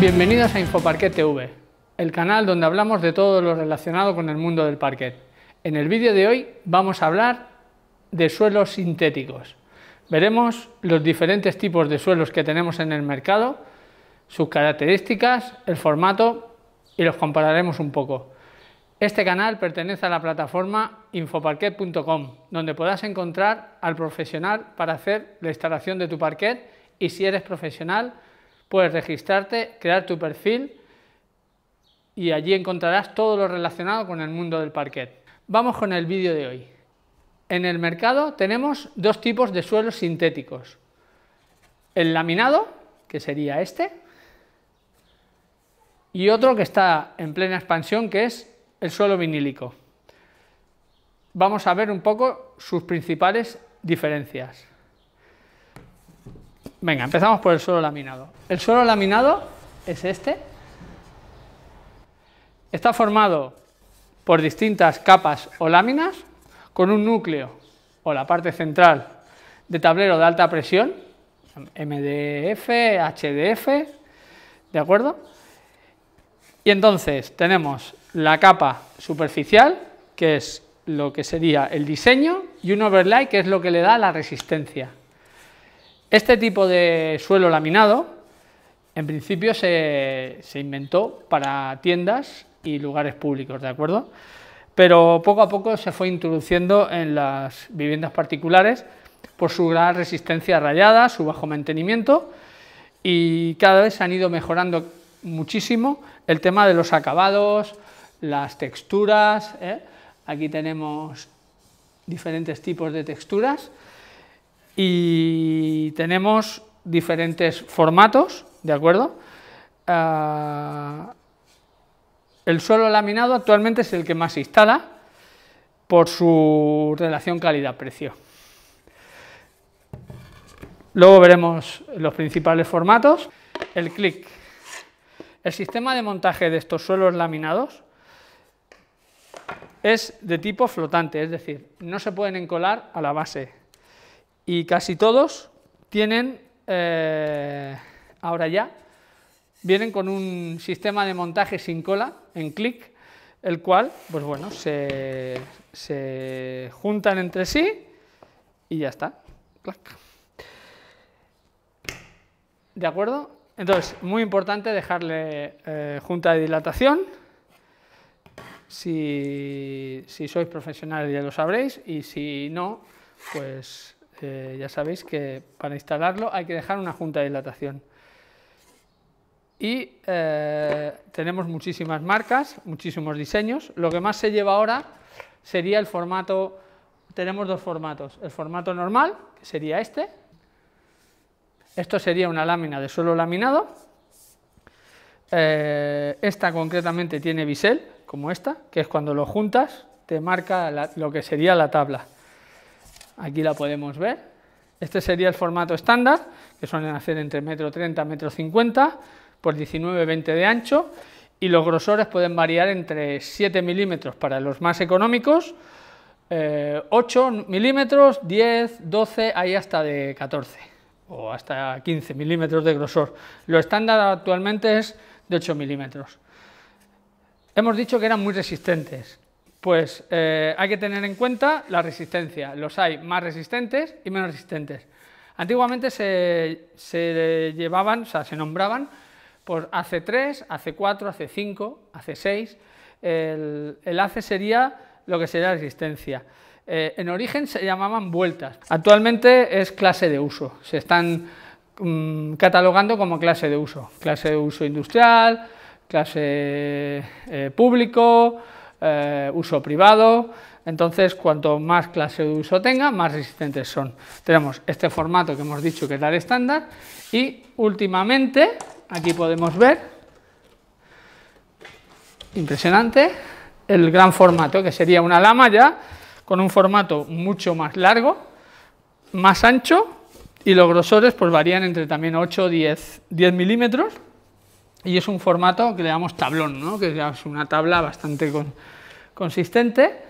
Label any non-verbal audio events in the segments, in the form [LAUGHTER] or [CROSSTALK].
Bienvenidos a Infoparque TV el canal donde hablamos de todo lo relacionado con el mundo del parquet. En el vídeo de hoy vamos a hablar de suelos sintéticos. Veremos los diferentes tipos de suelos que tenemos en el mercado, sus características, el formato y los compararemos un poco. Este canal pertenece a la plataforma infoparquet.com, donde podrás encontrar al profesional para hacer la instalación de tu parquet y si eres profesional, puedes registrarte, crear tu perfil y allí encontrarás todo lo relacionado con el mundo del parquet. Vamos con el vídeo de hoy. En el mercado tenemos dos tipos de suelos sintéticos. El laminado, que sería este, y otro que está en plena expansión, que es el suelo vinílico. Vamos a ver un poco sus principales diferencias. Venga, empezamos por el suelo laminado. El suelo laminado es este. Está formado por distintas capas o láminas con un núcleo o la parte central de tablero de alta presión, MDF, HDF, ¿de acuerdo? Y entonces tenemos la capa superficial, que es lo que sería el diseño, y un overlay, que es lo que le da la resistencia. Este tipo de suelo laminado, en principio, se, se inventó para tiendas y lugares públicos, ¿de acuerdo? Pero poco a poco se fue introduciendo en las viviendas particulares por su gran resistencia rayada su bajo mantenimiento y cada vez se han ido mejorando muchísimo el tema de los acabados, las texturas, ¿eh? aquí tenemos diferentes tipos de texturas y tenemos diferentes formatos, ¿de acuerdo? Ah, el suelo laminado actualmente es el que más se instala por su relación calidad-precio. Luego veremos los principales formatos. El clic. El sistema de montaje de estos suelos laminados es de tipo flotante, es decir, no se pueden encolar a la base. Y casi todos tienen, eh, ahora ya, vienen con un sistema de montaje sin cola, en clic, el cual, pues bueno, se, juntan entre sí y ya está. ¿De acuerdo? Entonces, muy importante dejarle eh, junta de dilatación. Si, sois profesionales ya lo sabréis y si no, pues eh, ya sabéis que para instalarlo hay que dejar una junta de dilatación y eh, tenemos muchísimas marcas, muchísimos diseños. Lo que más se lleva ahora sería el formato, tenemos dos formatos, el formato normal, que sería este, esto sería una lámina de suelo laminado, eh, esta concretamente tiene bisel, como esta, que es cuando lo juntas, te marca lo que sería la tabla. Aquí la podemos ver. Este sería el formato estándar, que suelen hacer entre metro y metro 50 por 19-20 de ancho y los grosores pueden variar entre 7 milímetros para los más económicos, 8 eh, milímetros, 10, 12, hay hasta de 14 o hasta 15 milímetros de grosor. Lo estándar actualmente es de 8 milímetros. Hemos dicho que eran muy resistentes. Pues eh, hay que tener en cuenta la resistencia. Los hay más resistentes y menos resistentes. Antiguamente se, se llevaban, o sea, se nombraban por AC3, AC4, AC5, AC6. El, AC sería lo que sería resistencia. Eh, en origen se llamaban vueltas. Actualmente es clase de uso. Se están mm, catalogando como clase de uso. Clase de uso industrial, clase eh, público, eh, uso privado. Entonces, cuanto más clase de uso tenga, más resistentes son. Tenemos este formato que hemos dicho que es el estándar y últimamente Aquí podemos ver, impresionante, el gran formato, que sería una lama ya, con un formato mucho más largo, más ancho, y los grosores pues varían entre también 8 10, 10 milímetros, y es un formato que le llamamos tablón, ¿no? que es una tabla bastante consistente.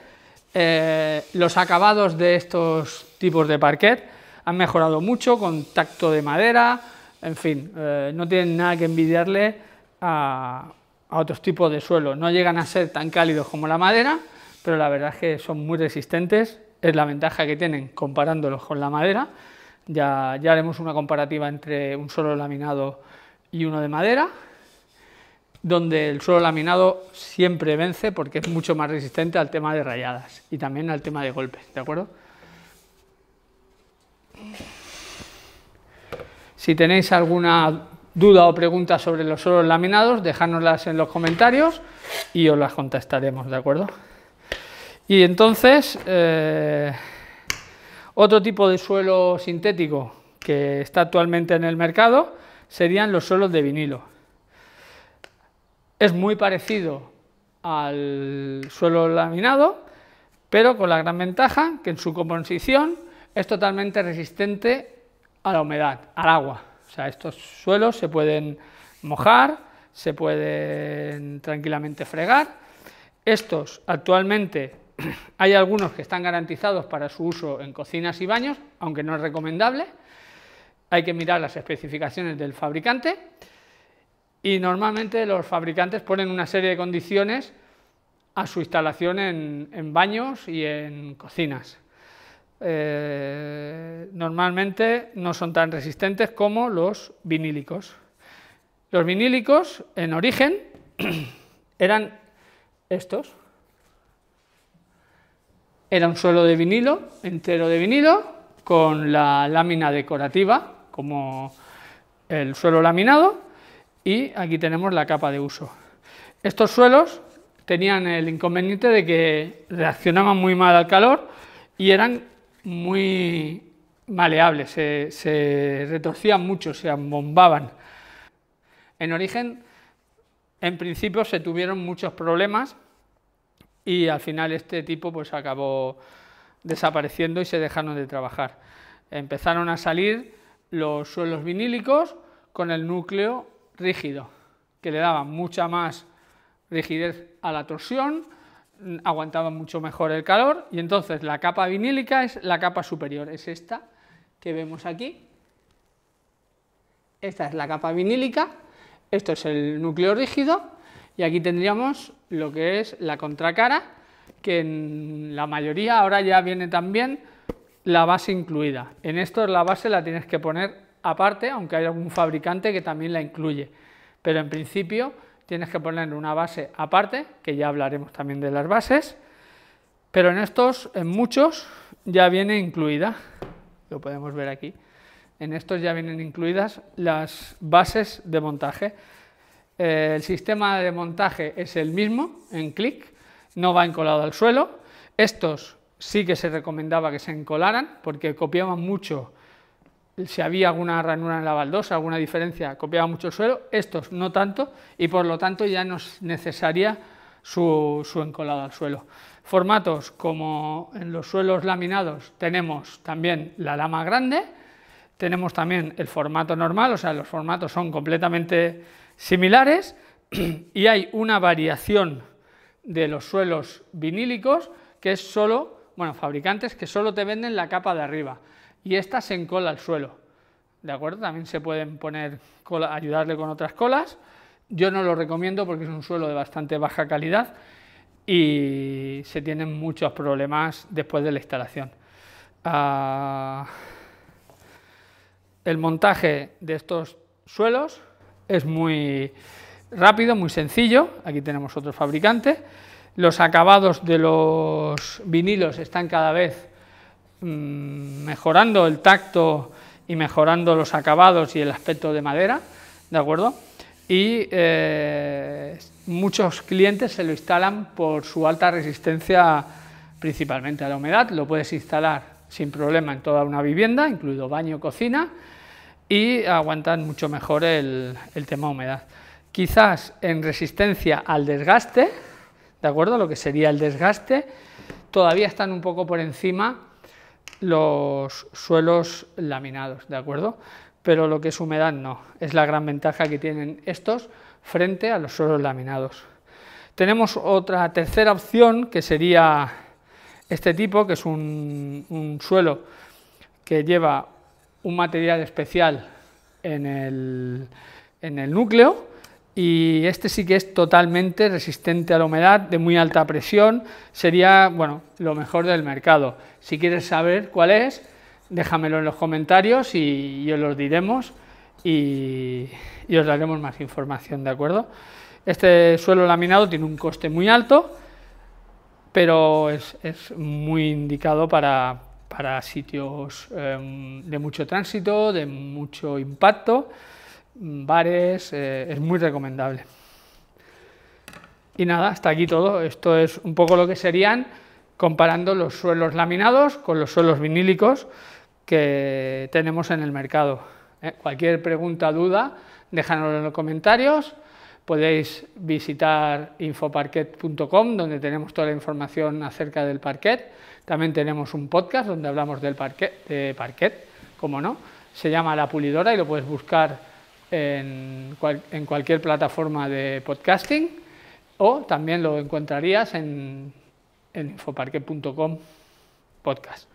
Eh, los acabados de estos tipos de parquet han mejorado mucho con tacto de madera, en fin, eh, no tienen nada que envidiarle a, otros tipos de suelo. No llegan a ser tan cálidos como la madera, pero la verdad es que son muy resistentes, es la ventaja que tienen comparándolos con la madera. Ya, ya haremos una comparativa entre un suelo laminado y uno de madera, donde el suelo laminado siempre vence porque es mucho más resistente al tema de rayadas y también al tema de golpes, ¿de acuerdo? Si tenéis alguna duda o pregunta sobre los suelos laminados, dejárnoslas en los comentarios y os las contestaremos, ¿de acuerdo? Y entonces, eh, otro tipo de suelo sintético que está actualmente en el mercado serían los suelos de vinilo. Es muy parecido al suelo laminado, pero con la gran ventaja que en su composición es totalmente resistente a la humedad, al agua. O sea, estos suelos se pueden mojar, se pueden tranquilamente fregar. Estos actualmente [CLEARS THROAT] hay algunos que están garantizados para su uso en cocinas y baños, aunque no es recomendable. Hay que mirar las especificaciones del fabricante y normalmente los fabricantes ponen una serie de condiciones a su instalación en, baños y en cocinas. Eh, normalmente no son tan resistentes como los vinílicos. Los vinílicos en origen [CLEARS THROAT] eran estos. Era un suelo de vinilo, entero de vinilo, con la lámina decorativa, como el suelo laminado, y aquí tenemos la capa de uso. Estos suelos tenían el inconveniente de que reaccionaban muy mal al calor y eran muy maleables, se, retorcían mucho, se embombaban. En origen, en principio se tuvieron muchos problemas y al final este tipo pues acabó desapareciendo y se dejaron de trabajar. Empezaron a salir los suelos vinílicos con el núcleo rígido, que le daban mucha más rigidez a la torsión, aguantaban mucho mejor el calor y entonces la capa vinílica es la capa superior, es esta que vemos aquí. Esta es la capa vinílica, esto es el núcleo rígido y aquí tendríamos lo que es la contracara, que en la mayoría ahora ya viene también la base incluida. En esto la base la tienes que poner aparte, aunque hay algún fabricante que también la incluye, pero en principio tienes que poner una base aparte, que ya hablaremos también de las bases, pero en estos, en muchos, ya viene incluida lo podemos ver aquí. En estos ya vienen incluidas las bases de montaje. Eh, el sistema de montaje es el mismo en clic, no va encolado al suelo. Estos sí que se recomendaba que se encolaran porque copiaban mucho si había alguna ranura en la baldosa, alguna diferencia, copiaba mucho el suelo, estos no tanto y por lo tanto ya no es necesaria su, encolada al suelo. Formatos como en los suelos laminados tenemos también la lama grande, tenemos también el formato normal, o sea, los formatos son completamente similares [CLEARS THROAT] y hay una variación de los suelos vinílicos que es solo, bueno, fabricantes que solo te venden la capa de arriba y esta se encola al suelo. ¿De acuerdo? También se pueden poner ayudarle con otras colas yo no lo recomiendo porque es un suelo de bastante baja calidad y se tienen muchos problemas después de la instalación. Ah, el montaje de estos suelos es muy rápido, muy sencillo. Aquí tenemos otro fabricante. Los acabados de los vinilos están cada vez mm, mejorando el tacto y mejorando los acabados y el aspecto de madera, ¿de acuerdo? y eh, muchos clientes se lo instalan por su alta resistencia principalmente a la humedad, lo puedes instalar sin problema en toda una vivienda, incluido baño, cocina, y aguantan mucho mejor el, el tema humedad. Quizás en resistencia al desgaste, ¿de acuerdo? Lo que sería el desgaste, todavía están un poco por encima los suelos laminados, ¿de acuerdo? pero lo que es humedad no. Es la gran ventaja que tienen estos frente a los suelos laminados. Tenemos otra tercera opción que sería este tipo, que es un, suelo que lleva un material especial en el, en el núcleo y este sí que es totalmente resistente a la humedad, de muy alta presión, sería bueno lo mejor del mercado. Si quieres saber cuál es, déjamelo en los comentarios y os los diremos y, os daremos más información, ¿de acuerdo? Este suelo laminado tiene un coste muy alto, pero es, muy indicado para, sitios em, de mucho tránsito, de mucho impacto, bares, eh, es muy recomendable. Y nada, hasta aquí todo. Esto es un poco lo que serían comparando los suelos laminados con los suelos vinílicos que tenemos en el mercado. Eh, cualquier pregunta, duda, déjanoslo en los comentarios. Podéis visitar infoparquet.com, donde tenemos toda la información acerca del parquet. También tenemos un podcast donde hablamos del parquet, de parquet, como no. Se llama La Pulidora y lo puedes buscar en, en cualquier plataforma de podcasting o también lo encontrarías en, en infoparquet.com podcast.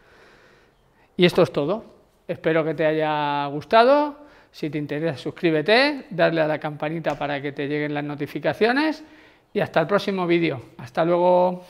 Y esto es todo. Espero que te haya gustado. Si te interesa, suscríbete, darle a la campanita para que te lleguen las notificaciones y hasta el próximo vídeo. Hasta luego.